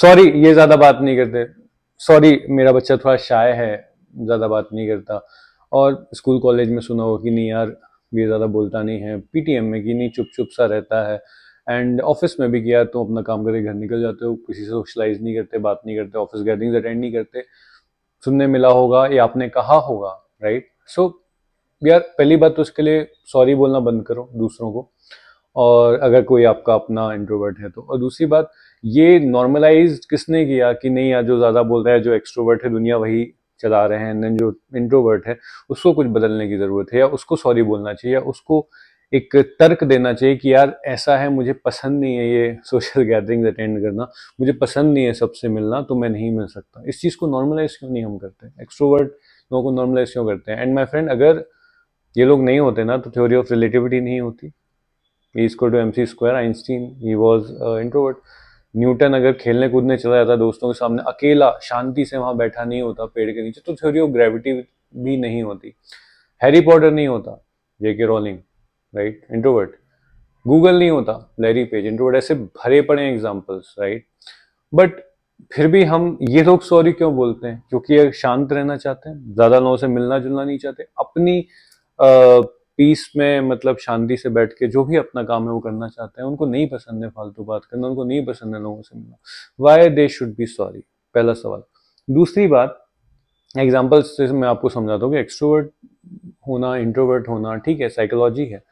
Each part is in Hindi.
सॉरी ये ज़्यादा बात नहीं करते सॉरी मेरा बच्चा थोड़ा शाय है ज़्यादा बात नहीं करता और स्कूल कॉलेज में सुना हो कि नहीं यार ये ज़्यादा बोलता नहीं है पीटीएम में कि नहीं चुप चुप सा रहता है एंड ऑफिस में भी किया तुम अपना काम करके घर निकल जाते हो किसी से सोशलाइज नहीं करते बात नहीं करते ऑफिस गैदरिंग्स अटेंड नहीं करते सुनने मिला होगा या आपने कहा होगा राइट सो यार पहली बात तो उसके लिए सॉरी बोलना बंद करो दूसरों को और अगर कोई आपका अपना इंट्रोवर्ट है तो और दूसरी बात ये नॉर्मलाइज किसने किया कि नहीं यार जो ज़्यादा बोल रहा है जो एक्सट्रोवर्ट है दुनिया वही चला रहे हैं जो इंट्रोवर्ट है उसको कुछ बदलने की ज़रूरत है या उसको सॉरी बोलना चाहिए या उसको एक तर्क देना चाहिए कि यार ऐसा है मुझे पसंद नहीं है ये सोशल गैदरिंग अटेंड करना मुझे पसंद नहीं है सबसे मिलना तो मैं नहीं मिल सकता इस चीज़ को नॉर्मलाइज क्यों नहीं हम करते एक्सट्रोवर्ट लोगों को नॉर्मलाइज क्यों करते हैं एंड माई फ्रेंड अगर ये लोग नहीं होते ना तो थ्योरी ऑफ रिलेटिविटी नहीं होती E score to M C square Einstein he was introvert Newton अगर खेलने कूदने चला जाता दोस्तों के सामने अकेला शांति से वहां बैठा नहीं होता पेड़ के नीचे तो थ्योरी ऑफ ग्रेविटी भी नहीं होती हैरी पॉटर नहीं होता J K Rowling right introvert Google नहीं होता लैरी पेज इंट्रोवर्ट ऐसे भरे पड़े एग्जाम्पल्स राइट बट फिर भी हम ये लोग सॉरी क्यों बोलते हैं क्योंकि ये शांत रहना चाहते हैं ज्यादा लोगों से मिलना जुलना नहीं चाहते अपनी आ, पीस में मतलब शांति से बैठ के जो भी अपना काम है वो करना चाहते हैं उनको नहीं पसंद है फालतू बात करना उनको नहीं पसंद है लोगों से मिलना why they should be sorry पहला सवाल दूसरी बात एग्जाम्पल्स से मैं आपको समझाता हूँ कि एक्सट्रोवर्ट होना इंट्रोवर्ट होना ठीक है साइकोलॉजी है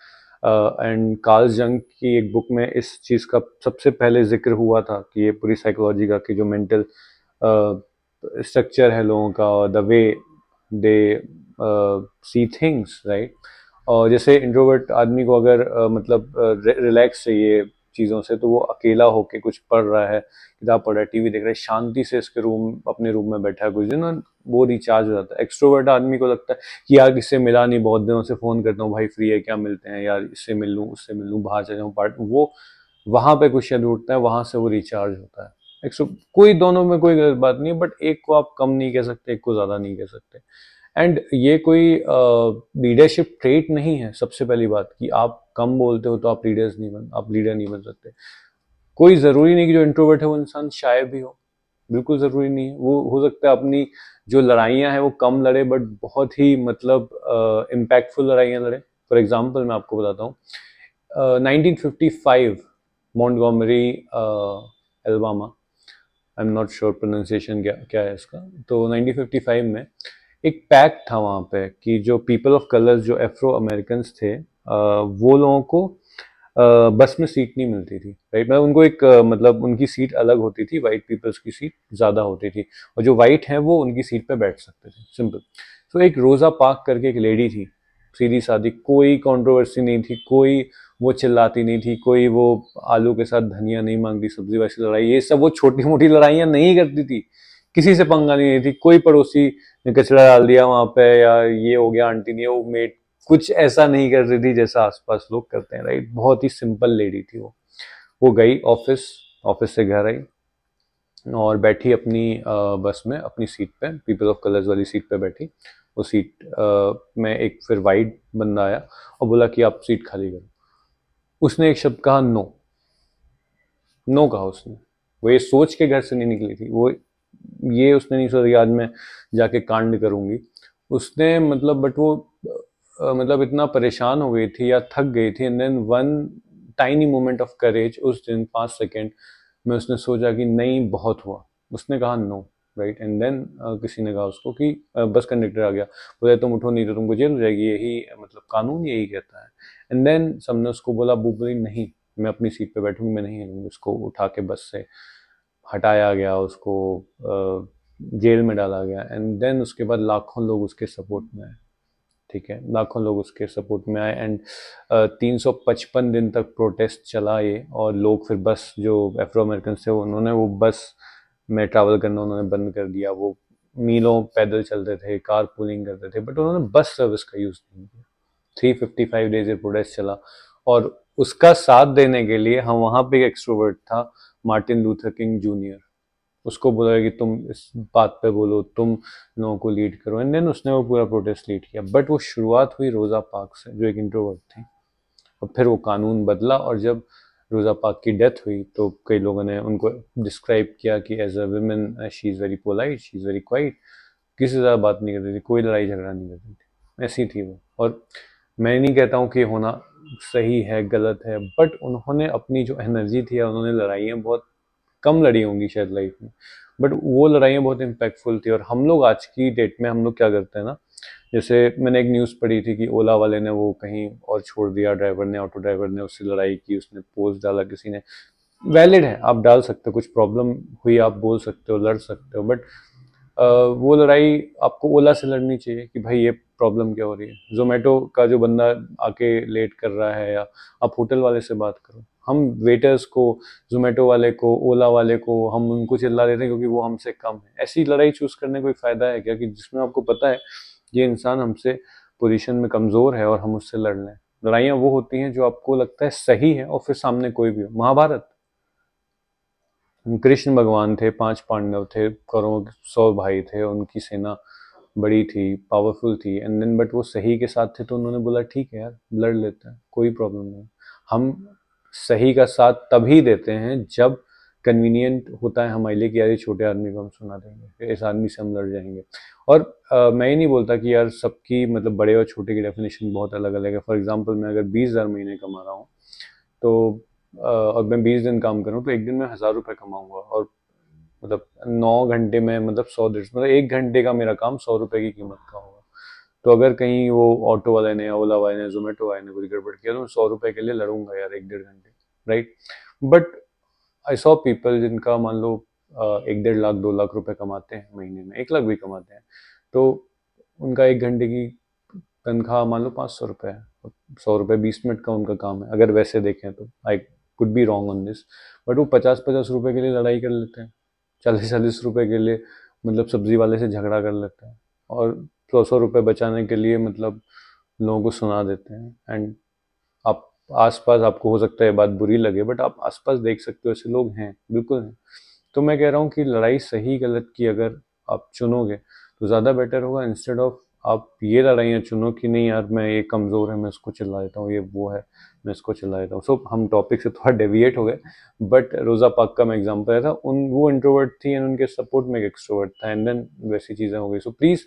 एंड कार्ल जंग की एक बुक में इस चीज़ का सबसे पहले जिक्र हुआ था कि ये पूरी साइकोलॉजी का कि जो मेंटल स्ट्रक्चर uh, है लोगों का the way they see things right और जैसे इंट्रोवर्ट आदमी को अगर मतलब रिलैक्स चाहिए चीज़ों से तो वो अकेला होके कुछ पढ़ रहा है किताब पढ़ रहा है टीवी देख रहा है शांति से इसके रूम अपने रूम में बैठा है कुछ दिन और वो रिचार्ज हो जाता है एक्सट्रोवर्ट आदमी को लगता है कि यार किससे मिला नहीं बहुत दिनों से फ़ोन करता हूँ भाई फ्री है क्या मिलते हैं यार इससे मिल लूँ उससे मिल लूँ बाहर चले जाऊँ पार्ट वो वहाँ पर कुछ शायद उठता है वहाँ से वो रिचार्ज होता है एक्सट्रो कोई दोनों में कोई गलत बात नहीं है बट एक को आप कम नहीं कह सकते एक को ज़्यादा नहीं कह सकते एंड ये कोई लीडरशिप ट्रेट नहीं है सबसे पहली बात कि आप कम बोलते हो तो आप लीडर्स नहीं बन आप लीडर नहीं बन सकते कोई ज़रूरी नहीं कि जो इंट्रोवर्ट है वो इंसान शायद भी हो बिल्कुल ज़रूरी नहीं है वो हो सकता है अपनी जो लड़ाइयाँ हैं वो कम लड़े बट बहुत ही मतलब इम्पैक्टफुल uh, लड़ाइयाँ लड़े फॉर एग्जाम्पल मैं आपको बताता हूँ nineteen fifty five Montgomery Alabama I am not sure pronunciation क्या क्या है इसका तो 1955 में एक पैक था वहाँ पे कि जो पीपल ऑफ कलर्स जो एफ्रो अमेरिकन थे वो लोगों को बस में सीट नहीं मिलती थी राइट मतलब उनको एक मतलब उनकी सीट अलग होती थी वाइट पीपल्स की सीट ज़्यादा होती थी और जो वाइट हैं वो उनकी सीट पे बैठ सकते थे सिंपल तो एक रोज़ा पार्क करके एक लेडी थी सीधी सादी कोई कंट्रोवर्सी नहीं थी कोई वो चिल्लाती नहीं थी कोई वो आलू के साथ धनिया नहीं मांगती सब्जी वैसी लड़ाई ये सब वो छोटी मोटी लड़ाइयाँ नहीं करती थी किसी से पंगा नहीं थी कोई पड़ोसी कचरा डाल दिया वहां पे या ये हो गया आंटी ने वो मेट कुछ ऐसा नहीं कर रही थी जैसा आसपास लोग करते हैं राइट बहुत ही सिंपल लेडी थी वो वो गई ऑफिस ऑफिस से घर आई और बैठी अपनी बस में अपनी सीट पे पीपल ऑफ कलर्स वाली सीट पे बैठी वो सीट में एक फिर वाइड बंदा आया और बोला कि आप सीट खाली करो उसने एक शब्द कहा नो नो कहा उसने वो ये सोच के घर से नहीं निकली थी वो ये उसने नहीं सोचा कि आज मैं जाके कांड करूँगी उसने मतलब बट वो मतलब इतना परेशान हो गई थी या थक गई थी and then one tiny moment of courage उस दिन पाँच सेकेंड में उसने सोचा कि नहीं बहुत हुआ उसने कहा नो राइट एंड देन किसी ने कहा उसको कि uh, बस कंडक्टर आ गया बोले तुम उठो नहीं तो तुमको जेल हो जाएगी यही मतलब कानून यही कहता है एंड देन सबने उसको बोला बू नहीं मैं अपनी सीट पे बैठूंगी मैं नहीं हिलूंगी उसको उठा के बस से हटाया गया उसको जेल में डाला गया एंड देन उसके बाद लाखों लोग उसके सपोर्ट में आए ठीक है लाखों लोग उसके सपोर्ट में आए एंड तीन सौ पचपन दिन तक प्रोटेस्ट चला ये और लोग फिर बस जो एफ्रो अमेरिकन थे उन्होंने वो बस में ट्रैवल करना उन्होंने बंद कर दिया वो मीलों पैदल चलते थे कार पुलिंग करते थे बट उन्होंने बस सर्विस का यूज़ नहीं किया थ्री फिफ्टी फाइव डेज ये प्रोटेस्ट चला और उसका साथ देने के लिए हम वहाँ पे एक एक्सट्रोवर्ट था मार्टिन लूथर किंग जूनियर उसको बोला कि तुम इस बात पे बोलो तुम लोगों को लीड करो एंड देन उसने वो पूरा प्रोटेस्ट लीड किया बट वो शुरुआत हुई रोज़ा पाक से जो एक इंट्रोवर्ट थी और फिर वो कानून बदला और जब रोज़ा पाक की डेथ हुई तो कई लोगों ने उनको डिस्क्राइब किया कि as a women she is very polite she is very quiet किसी ज़्यादा बात नहीं करती थी कोई लड़ाई झगड़ा नहीं करती थी ऐसी थी वो और मैं नहीं कहता हूँ कि होना सही है गलत है बट उन्होंने अपनी जो एनर्जी थी उन्होंने लड़ाइयाँ बहुत कम लड़ी होंगी शायद लाइफ में बट वो लड़ाइयाँ बहुत इम्पैक्टफुल थी और हम लोग आज की डेट में हम लोग क्या करते हैं ना जैसे मैंने एक न्यूज़ पढ़ी थी कि ओला वाले ने वो कहीं और छोड़ दिया ड्राइवर ने ऑटो ड्राइवर ने उससे लड़ाई की उसने पोस्ट डाला किसी ने वैलिड है आप डाल सकते हो कुछ प्रॉब्लम हुई आप बोल सकते हो लड़ सकते हो बट वो लड़ाई आपको ओला से लड़नी चाहिए कि भाई ये प्रॉब्लम क्या हो रही है जोमेटो का जो बंदा आके लेट कर रहा है या आप होटल वाले से बात करो हम वेटर्स को जोमेटो वाले को ओला वाले को हम उनको चिल्ला देते हैं क्योंकि वो हमसे कम है ऐसी लड़ाई चूज़ करने कोई फ़ायदा है क्या कि जिसमें आपको पता है ये इंसान हमसे पोजिशन में कमज़ोर है और हम उससे लड़ लें लड़ाइयाँ वो होती हैं जो आपको लगता है सही है और फिर सामने कोई भी हो महाभारत कृष्ण भगवान थे पांच पांडव थे करों सौ भाई थे उनकी सेना बड़ी थी पावरफुल थी एंड देन बट वो सही के साथ थे तो उन्होंने बोला ठीक है यार लड़ लेते हैं कोई प्रॉब्लम नहीं हम सही का साथ तभी देते हैं जब कन्वीनियंट होता है हमारे लिए कि यार ये छोटे आदमी को हम सुना देंगे इस आदमी से हम लड़ जाएंगे और आ, मैं ये नहीं बोलता कि यार सबकी मतलब बड़े और छोटे की डेफिनेशन बहुत अलग अलग है फॉर एग्जाम्पल मैं अगर बीस हज़ार महीने कमा रहा हूँ तो और मैं बीस दिन काम करूँ तो एक दिन में हज़ार रुपये कमाऊँगा और मतलब नौ घंटे में मतलब सौ डेढ़ मतलब एक घंटे का मेरा काम सौ रुपये की कीमत का होगा तो अगर कहीं वो ऑटो वाले ने ओला वाले ने जोमेटो वाले ने कुछ गड़बड़ किया तो मैं सौ रुपये के लिए लड़ूंगा यार एक डेढ़ घंटे right but I saw people जिनका मान लो एक डेढ़ लाख दो लाख रुपए कमाते हैं महीने में एक लाख भी कमाते हैं तो उनका एक घंटे की तनख्वाह मान लो पाँच सौ रुपये है सौ रुपये बीस मिनट का उनका काम है अगर वैसे देखें तो I could be wrong on this but वो पचास पचास रुपये के लिए लड़ाई कर लेते हैं चालीस चालीस रुपये के लिए मतलब सब्जी वाले से झगड़ा कर लेते हैं और सौ सौ रुपये बचाने के लिए मतलब लोगों को सुना देते हैं एंड आप आसपास आपको हो सकता है बात बुरी लगे बट आप आसपास देख सकते हो ऐसे लोग हैं बिल्कुल हैं तो मैं कह रहा हूँ कि लड़ाई सही गलत की अगर आप चुनोगे तो ज़्यादा बेटर होगा इंस्टेड ऑफ आप ये लड़ाइयाँ चुनो कि नहीं यार मैं ये कमज़ोर है मैं उसको चिल्ला देता हूँ ये वो है मैं इसको चला देता हूँ सो so, हम टॉपिक से थोड़ा डेविएट हो गए बट रोज़ा पाक का मैं एग्जाम्पल था उन वो इंट्रोवर्ट थी एंड उनके सपोर्ट में एक एक्सट्रोवर्ट था एंड देन वैसी चीज़ें हो गई सो so, प्लीज़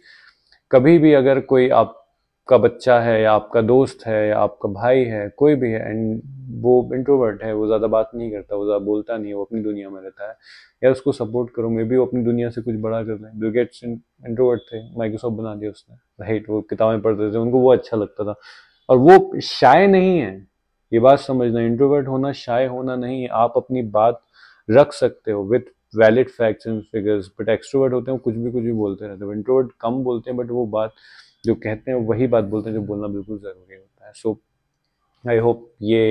कभी भी अगर कोई आपका बच्चा है या आपका दोस्त है या आपका भाई है कोई भी है एंड वो इंट्रोवर्ट है वो ज़्यादा बात नहीं करता वो ज़्यादा बोलता नहीं है वो अपनी दुनिया में रहता है या उसको सपोर्ट करो मे भी वो अपनी दुनिया से कुछ बड़ा कर लें हैं गेट्स इंट्रोवर्ट थे माइक्रोसॉफ्ट बना दिया उसने राइट वो किताबें पढ़ते थे उनको वो अच्छा लगता था और वो शाय नहीं है ये बात समझना इंट्रोवर्ट होना शाय होना नहीं आप अपनी बात रख सकते हो with valid facts and figures but extrovert होते हैं कुछ भी कुछ भी बोलते रहते हैं इंट्रोवर्ट कम बोलते हैं बट वो बात जो कहते हैं वही बात बोलते हैं जो बोलना बिल्कुल ज़रूरी होता है सो आई होप ये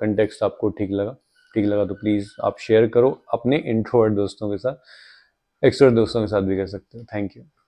कंटेक्स्ट uh, आपको ठीक लगा ठीक लगा तो प्लीज़ आप शेयर करो अपने इंट्रोवर्ट दोस्तों के साथ एक्सट्रोवर्ट दोस्तों के साथ भी कर सकते हो थैंक यू